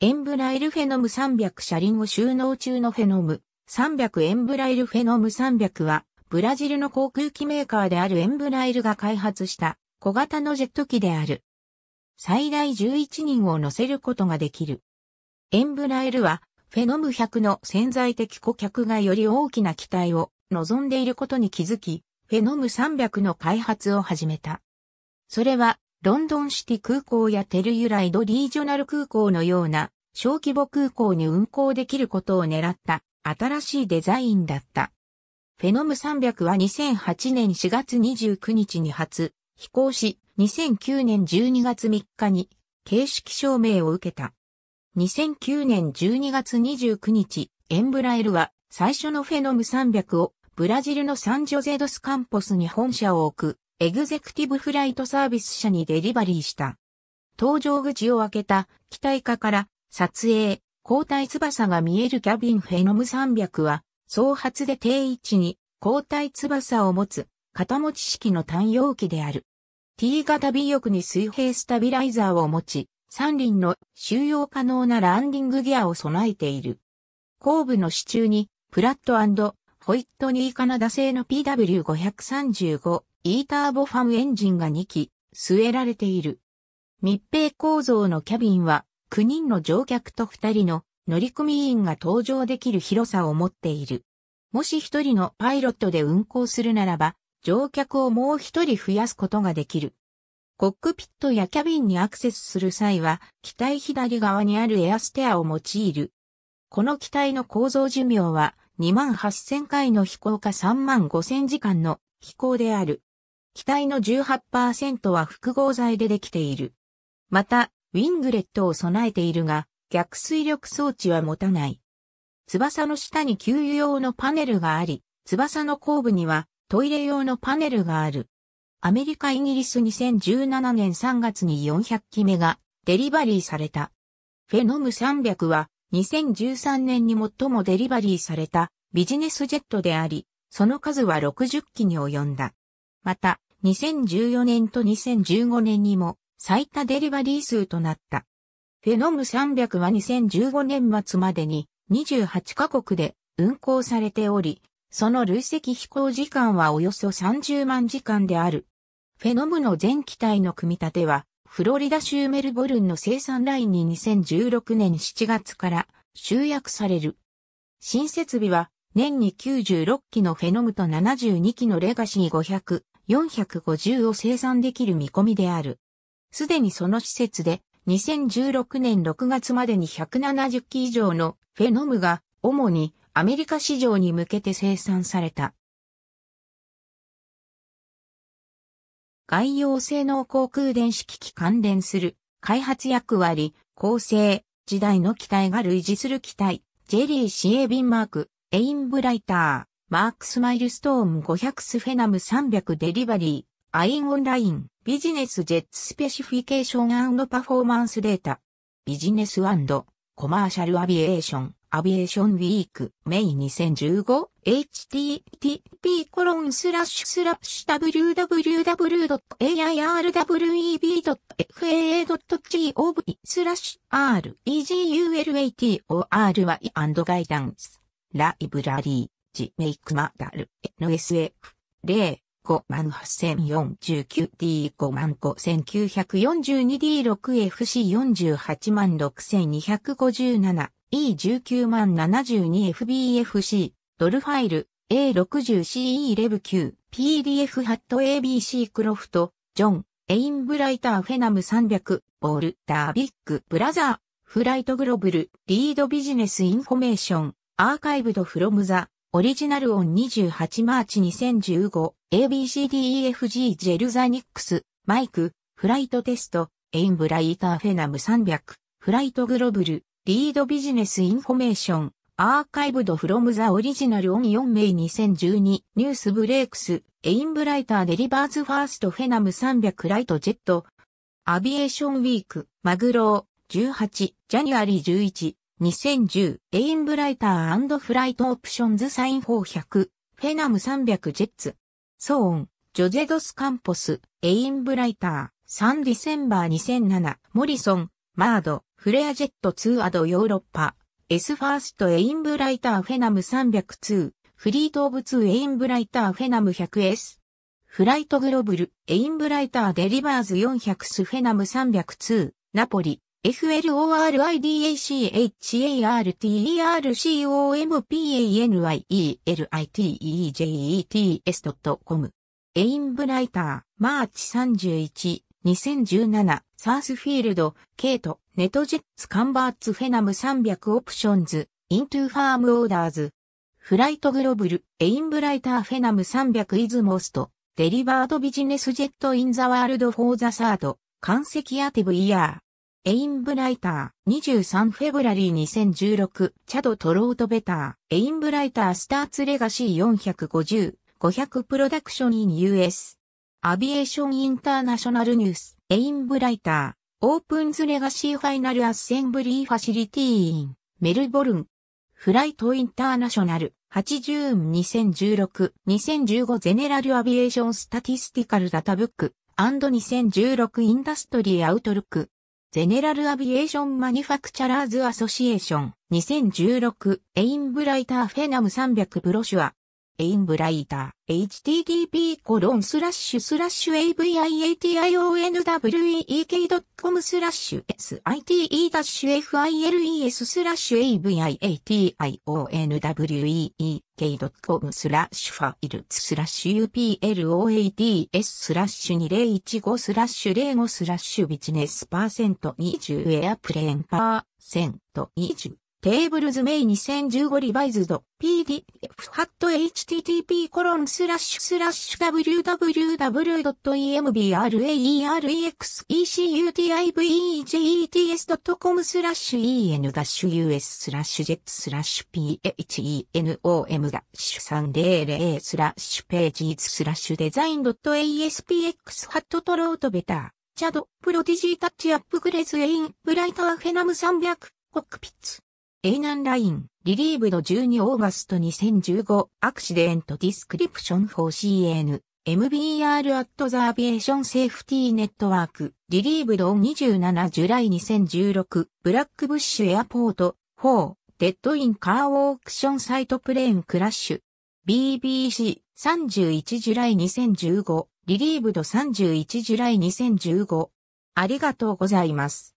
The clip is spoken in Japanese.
エンブライルフェノム300車輪を収納中のフェノム300エンブライルフェノム300はブラジルの航空機メーカーであるエンブライルが開発した小型のジェット機である。最大11人を乗せることができる。エンブライルはフェノム100の潜在的顧客がより大きな機体を望んでいることに気づき、フェノム300の開発を始めた。それはロンドンシティ空港やテルユライドリージョナル空港のような小規模空港に運航できることを狙った新しいデザインだった。フェノム300は2008年4月29日に初飛行し、2009年12月3日に形式証明を受けた。2009年12月29日、エンブラエルは最初のフェノム300をブラジルのサンジョゼドスカンポスに本社を置くエグゼクティブフライトサービス社にデリバリーした。搭乗口を開けた機体化から撮影、交代翼が見えるキャビンフェノム300は、総発で定位置に交代翼を持つ片持ち式の単容器である。T 型尾翼に水平スタビライザーを持ち、三輪の収容可能なランディングギアを備えている。後部の支柱に、プラットホイットニーカナダ製の PW535 イーターボファンエンジンが2機、据えられている。密閉構造のキャビンは、9人の乗客と2人の乗組員が搭乗できる広さを持っている。もし1人のパイロットで運航するならば、乗客をもう1人増やすことができる。コックピットやキャビンにアクセスする際は、機体左側にあるエアステアを用いる。この機体の構造寿命は28,000回の飛行か35,000時間の飛行である。機体の18%は複合材でできている。また、ウィングレットを備えているが、逆水力装置は持たない。翼の下に給油用のパネルがあり、翼の後部にはトイレ用のパネルがある。アメリカ・イギリス2017年3月に400機目がデリバリーされた。フェノム300は2013年に最もデリバリーされたビジネスジェットであり、その数は60機に及んだ。また、2014年と2015年にも最多デリバリー数となった。フェノム300は2015年末までに28カ国で運行されており、その累積飛行時間はおよそ30万時間である。フェノムの全機体の組み立ては、フロリダ州メルボルンの生産ラインに2016年7月から集約される。新設備は年に96機のフェノムと72機のレガシー500、450を生産できる見込みである。すでにその施設で2016年6月までに170機以上のフェノムが主にアメリカ市場に向けて生産された。外洋性能航空電子機器関連する開発役割、構成、時代の機体が類似する機体、ジェリー・シエビンマーク、エインブライター、マークスマイルストーン500スフェナム300デリバリー、アインオンライン、ビジネスジェッツスペシフィケーションパフォーマンスデータ。ビジネスコマーシャルアビエーション、アビエーションウィーク、メイ 2015http コロンスラッシュスラッシュ www.airweb.faa.gov スラッシュ regulator ガイダンスライブラリージメイクマダル NSF 0 58049D55942D6FC48627 5 E1972FBFC ドルファイル A60CE レブ9 PDF ハット ABC クロフトジョンエインブライターフェナム300ボルダービッグブラザーフライトグロブルリードビジネスインフォメーションアーカイブドフロムザオリジナルオン28マーチ 2015ABCDEFG ジェルザニックス、マイク、フライトテスト、エインブライターフェナム300、フライトグロブル、リードビジネスインフォメーション、アーカイブドフロムザオリジナルオン4名2012ニュースブレイクス、エインブライターデリバーズファーストフェナム300ライトジェット、アビエーションウィーク、マグロー、18、ジャニュアリー11、2010、エインブライターフライトオプションズサイン400、フェナム300ジェッツ。ソーン、ジョゼドスカンポス、エインブライター、サンディセンバー2007、モリソン、マード、フレアジェット2アドヨーロッパ、S ファーストエインブライターフェナム302、フリートオブ2エインブライターフェナム 100S。フライトグロブル、エインブライターデリバーズ400スフェナム302、ナポリ、floridachatercompanies.com エインブライター、マーチ31、2017、サースフィールド、ケイト、ネトジェッツ、カンバーツ、フェナム300オプションズ、イントゥファームオーダーズ、フライトグロブル、エインブライター、フェナム300イズモスト、デリバードビジネスジェットインザワールドフォーザサード、完璧アティブイヤー。エインブライター、23フェブラリー2016、チャド・トロート・ベター、エインブライター・スターツ・レガシー450、500プロダクション・イン・ US、アビエーション・インターナショナル・ニュース、エインブライター、オープンズ・レガシー・ファイナル・アッセンブリー・ファシリティーン、メルボルン、フライト・インターナショナル、80-2016、2015ゼネラル・アビエーション・スタティスティカル・ダタブック、2016インダストリー・アウトルック、ゼネラルアビエーションマニュファクチャラーズアソシエーション2016エインブライターフェナム300ブロシュアエインブライター、http aviationweek.com スラッシュ site-files スラッシュ aviationweek.com スラッシュファイルスラッシュ uploads スラッシュ2015スラッシュ05スラッシュビジネスパーセント20エアプレーンパーセント20テーブルズメイ2015リバイズド PDF ハット http コロンスラッシュスラッシュ www.embraexecutivets.com j e スラッシュ en-us スラッシュ jet スラッシュ phenom ダッシュ300スラッシュページーズスラッシュデザイン .aspx ハットトロートベターチャドプロディジータッチアップグレズエインブライターフェナム300コックピッツ a イナンライン、リリーブド12オーガスト2015、アクシデントディスクリプション 4CN、MBR アットザービエーションセーフティーネットワーク、リリーブド27ジュライ2016、ブラックブッシュエアポート、4、デッドインカーオークションサイトプレーンクラッシュ、BBC、31ジュライ2015、リリーブド31ジュライ2015。ありがとうございます。